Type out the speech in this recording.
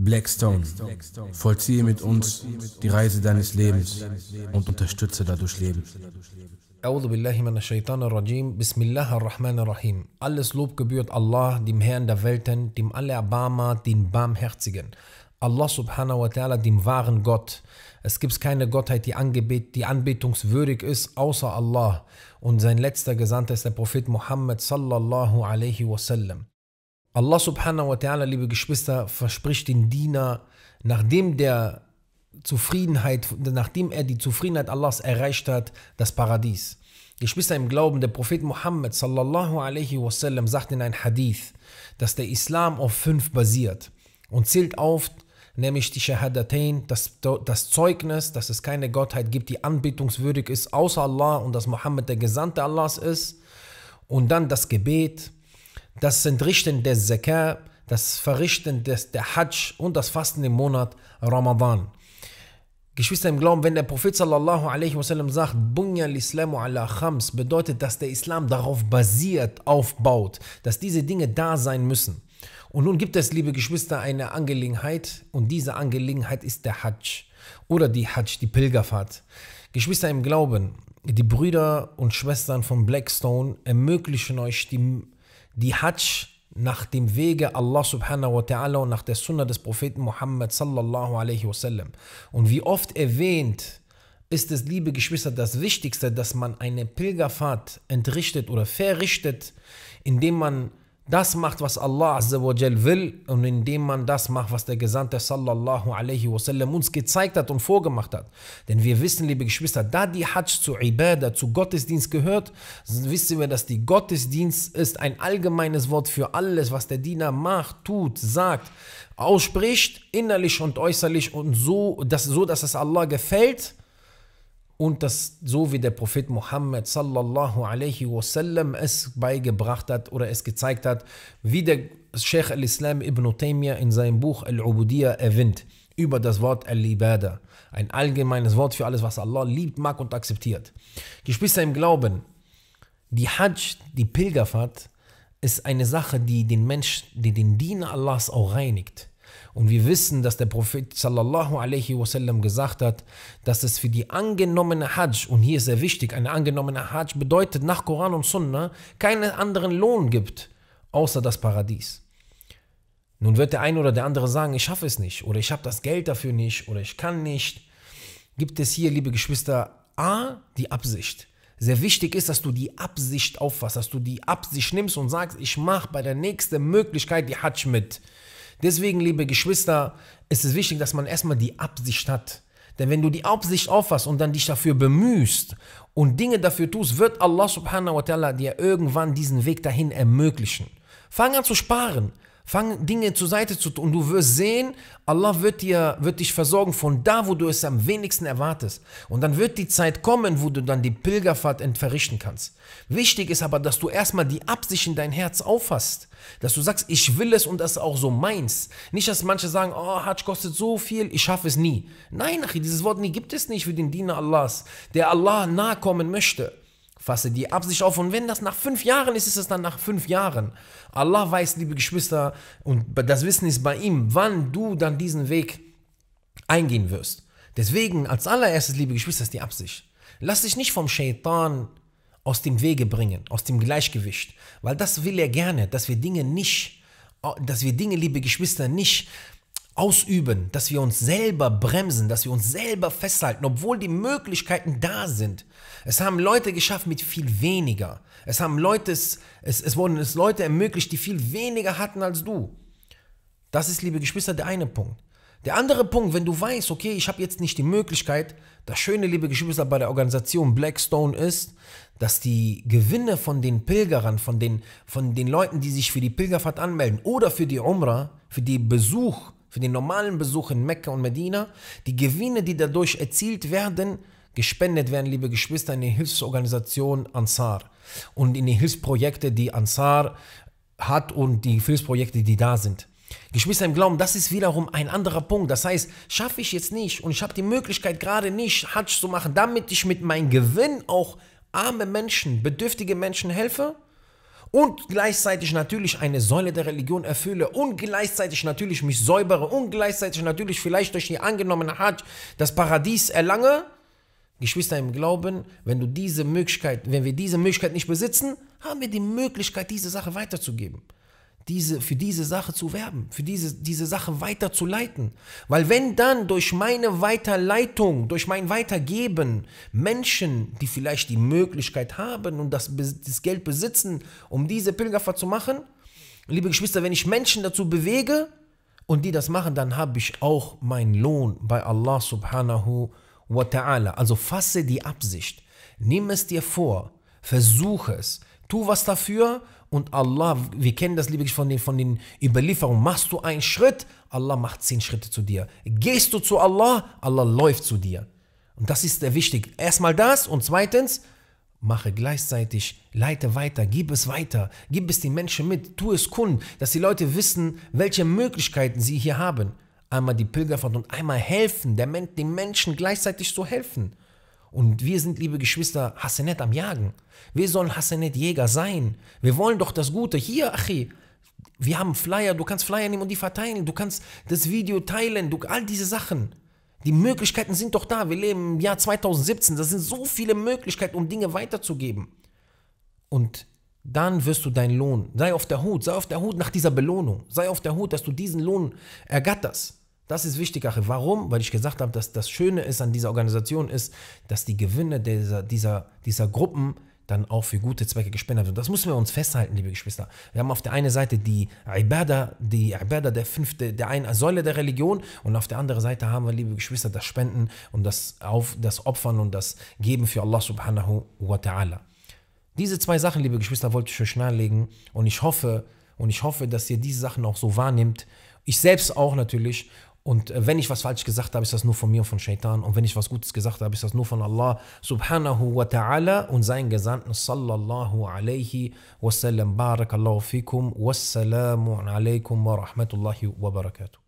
Blackstone, vollziehe mit uns die Reise deines Lebens und unterstütze dadurch Leben. Alles Lob gebührt Allah, dem Herrn der Welten, dem Allerbarmer, dem Barmherzigen. Allah subhanahu wa ta'ala, dem wahren Gott. Es gibt keine Gottheit, die, angebet, die anbetungswürdig ist, außer Allah. Und sein letzter Gesandter ist der Prophet Muhammad sallallahu alaihi wasallam. Allah subhanahu wa ta'ala, liebe Geschwister, verspricht den Diener, nachdem der Zufriedenheit, nachdem er die Zufriedenheit Allahs erreicht hat, das Paradies. Geschwister im Glauben, der Prophet Muhammad sallallahu alaihi wasallam sagt in einem Hadith, dass der Islam auf fünf basiert und zählt auf, nämlich die Shahadatain, das, das Zeugnis, dass es keine Gottheit gibt, die anbetungswürdig ist, außer Allah und dass Muhammad der Gesandte Allahs ist. Und dann das Gebet, das Entrichten des Zakat, das Verrichten des, der Hajj und das Fasten im Monat Ramadan. Geschwister im Glauben, wenn der Prophet sallallahu alaihi wasallam sagt, Bunya l'Islamu ala khams, bedeutet, dass der Islam darauf basiert, aufbaut, dass diese Dinge da sein müssen. Und nun gibt es, liebe Geschwister, eine Angelegenheit und diese Angelegenheit ist der Hajj oder die Hajj, die Pilgerfahrt. Geschwister im Glauben, die Brüder und Schwestern von Blackstone ermöglichen euch die die Hajj nach dem Wege Allah subhanahu wa ta'ala und nach der Sunna des Propheten Muhammad sallallahu alaihi wasallam. Und wie oft erwähnt, ist es, liebe Geschwister, das Wichtigste, dass man eine Pilgerfahrt entrichtet oder verrichtet, indem man das macht, was Allah will und indem man das macht, was der Gesandte sallallahu alaihi wasallam uns gezeigt hat und vorgemacht hat. Denn wir wissen, liebe Geschwister, da die Hajj zu Ibadah, zu Gottesdienst gehört, wissen wir, dass die Gottesdienst ist ein allgemeines Wort für alles, was der Diener macht, tut, sagt, ausspricht, innerlich und äußerlich und so, dass, so, dass es Allah gefällt und das so wie der Prophet Muhammad sallallahu alaihi wasallam es beigebracht hat oder es gezeigt hat, wie der Sheikh al-Islam ibn Taymiyyah in seinem Buch Al-Ubudiyya erwähnt über das Wort Al-Ibada, ein allgemeines Wort für alles, was Allah liebt, mag und akzeptiert. Geschwister im Glauben, die Hajj, die Pilgerfahrt, ist eine Sache, die den Mensch, die den Diener Allahs auch reinigt. Und wir wissen, dass der Prophet sallallahu alaihi wasallam gesagt hat, dass es für die angenommene Hajj, und hier ist sehr wichtig, eine angenommene Hajj bedeutet nach Koran und Sunna, keinen anderen Lohn gibt, außer das Paradies. Nun wird der eine oder der andere sagen, ich schaffe es nicht oder ich habe das Geld dafür nicht oder ich kann nicht. Gibt es hier, liebe Geschwister, A, die Absicht. Sehr wichtig ist, dass du die Absicht auffasst, dass du die Absicht nimmst und sagst, ich mache bei der nächsten Möglichkeit die Hajj mit. Deswegen, liebe Geschwister, ist es wichtig, dass man erstmal die Absicht hat. Denn wenn du die Absicht auffasst und dann dich dafür bemühst und Dinge dafür tust, wird Allah subhanahu wa ta'ala dir irgendwann diesen Weg dahin ermöglichen. Fang an zu sparen. Fang Dinge zur Seite zu tun und du wirst sehen, Allah wird, dir, wird dich versorgen von da, wo du es am wenigsten erwartest. Und dann wird die Zeit kommen, wo du dann die Pilgerfahrt entverrichten kannst. Wichtig ist aber, dass du erstmal die Absicht in dein Herz auffasst. Dass du sagst, ich will es und das auch so meinst. Nicht, dass manche sagen, oh, Hajj kostet so viel, ich schaffe es nie. Nein, dieses Wort nie gibt es nicht für den Diener Allahs, der Allah nahe kommen möchte. Fasse die Absicht auf und wenn das nach fünf Jahren ist, ist es dann nach fünf Jahren. Allah weiß, liebe Geschwister, und das Wissen ist bei ihm, wann du dann diesen Weg eingehen wirst. Deswegen als allererstes, liebe Geschwister, ist die Absicht. Lass dich nicht vom Shaitan aus dem Wege bringen, aus dem Gleichgewicht, weil das will er gerne, dass wir Dinge nicht, oh, dass wir Dinge, liebe Geschwister, nicht ausüben, dass wir uns selber bremsen, dass wir uns selber festhalten, obwohl die Möglichkeiten da sind. Es haben Leute geschafft mit viel weniger. Es haben Leute, es, es, wurden es Leute ermöglicht, die viel weniger hatten als du. Das ist, liebe Geschwister, der eine Punkt. Der andere Punkt, wenn du weißt, okay, ich habe jetzt nicht die Möglichkeit, das Schöne, liebe Geschwister, bei der Organisation Blackstone ist, dass die Gewinne von den Pilgerern, von den, von den Leuten, die sich für die Pilgerfahrt anmelden oder für die Umrah, für den Besuch für den normalen Besuch in Mekka und Medina, die Gewinne, die dadurch erzielt werden, gespendet werden, liebe Geschwister, in die Hilfsorganisation Ansar und in die Hilfsprojekte, die Ansar hat und die Hilfsprojekte, die da sind. Geschwister im Glauben, das ist wiederum ein anderer Punkt. Das heißt, schaffe ich jetzt nicht und ich habe die Möglichkeit gerade nicht, Hatsch zu machen, damit ich mit meinem Gewinn auch arme Menschen, bedürftige Menschen helfe, und gleichzeitig natürlich eine Säule der Religion erfülle und gleichzeitig natürlich mich säubere und gleichzeitig natürlich vielleicht durch die angenommene Hajj das Paradies erlange, Geschwister im Glauben, wenn du diese Möglichkeit, wenn wir diese Möglichkeit nicht besitzen, haben wir die Möglichkeit, diese Sache weiterzugeben diese, für diese Sache zu werben, für diese, diese Sache weiterzuleiten. Weil wenn dann durch meine Weiterleitung, durch mein Weitergeben Menschen, die vielleicht die Möglichkeit haben und das, das Geld besitzen, um diese Pilgerfahrt zu machen, liebe Geschwister, wenn ich Menschen dazu bewege und die das machen, dann habe ich auch meinen Lohn bei Allah subhanahu wa ta'ala. Also fasse die Absicht, nimm es dir vor, versuche es, tu was dafür und Allah, wir kennen das, liebe ich, von den, von den Überlieferungen. Machst du einen Schritt, Allah macht zehn Schritte zu dir. Gehst du zu Allah, Allah läuft zu dir. Und das ist wichtig. Erstmal das und zweitens, mache gleichzeitig, leite weiter, gib es weiter, gib es den Menschen mit, tu es kund, dass die Leute wissen, welche Möglichkeiten sie hier haben. Einmal die Pilgerfahrt und einmal helfen, den Menschen gleichzeitig zu helfen. Und wir sind, liebe Geschwister, Hassanet am Jagen. Wir sollen Hassanet Jäger sein. Wir wollen doch das Gute. Hier, Achi, wir haben Flyer, du kannst Flyer nehmen und die verteilen. Du kannst das Video teilen, du, all diese Sachen. Die Möglichkeiten sind doch da. Wir leben im Jahr 2017. Das sind so viele Möglichkeiten, um Dinge weiterzugeben. Und dann wirst du deinen Lohn. Sei auf der Hut, sei auf der Hut nach dieser Belohnung. Sei auf der Hut, dass du diesen Lohn ergatterst. Das ist wichtig, Achim. Warum? Weil ich gesagt habe, dass das Schöne ist an dieser Organisation ist, dass die Gewinne dieser, dieser, dieser Gruppen dann auch für gute Zwecke gespendet werden. Und das müssen wir uns festhalten, liebe Geschwister. Wir haben auf der einen Seite die Ibadah, die Ibadah der fünfte, der eine Säule der Religion und auf der anderen Seite haben wir, liebe Geschwister, das Spenden und das, auf, das Opfern und das Geben für Allah subhanahu wa ta'ala. Diese zwei Sachen, liebe Geschwister, wollte ich euch nahelegen und ich hoffe, und ich hoffe, dass ihr diese Sachen auch so wahrnimmt. Ich selbst auch natürlich und äh, wenn ich was falsch gesagt habe, ist das nur von mir und von Shaitan. Und wenn ich was Gutes gesagt habe, ist das nur von Allah subhanahu wa ta'ala und seinen Gesandten sallallahu alaihi wasallam. Barakallahu fikum wassalamu alaikum wa rahmatullahi wa barakatuh.